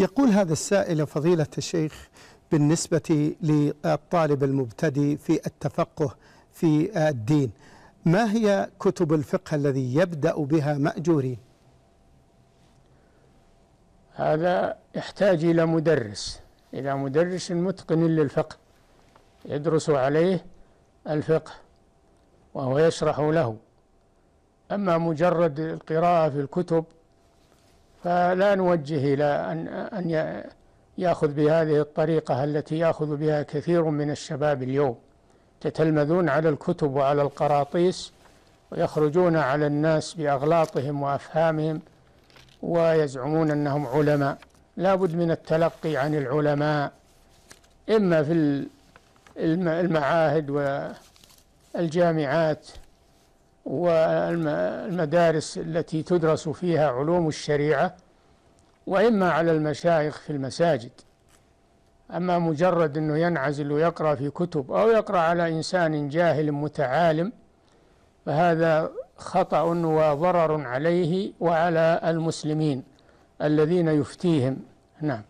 يقول هذا السائل فضيلة الشيخ بالنسبة للطالب المبتدئ في التفقه في الدين ما هي كتب الفقه الذي يبدأ بها مأجورين هذا يحتاج إلى مدرس إلى مدرس متقن للفقه يدرس عليه الفقه وهو يشرح له أما مجرد القراءة في الكتب فلا نوجه إلى أن أن يأخذ بهذه الطريقة التي يأخذ بها كثير من الشباب اليوم يتلمذون على الكتب وعلى القراطيس ويخرجون على الناس بأغلاطهم وأفهامهم ويزعمون أنهم علماء لا بد من التلقي عن العلماء إما في المعاهد والجامعات والمدارس التي تدرس فيها علوم الشريعة وإما على المشايخ في المساجد أما مجرد أنه ينعزل ويقرأ في كتب أو يقرأ على إنسان جاهل متعالم فهذا خطأ وضرر عليه وعلى المسلمين الذين يفتيهم نعم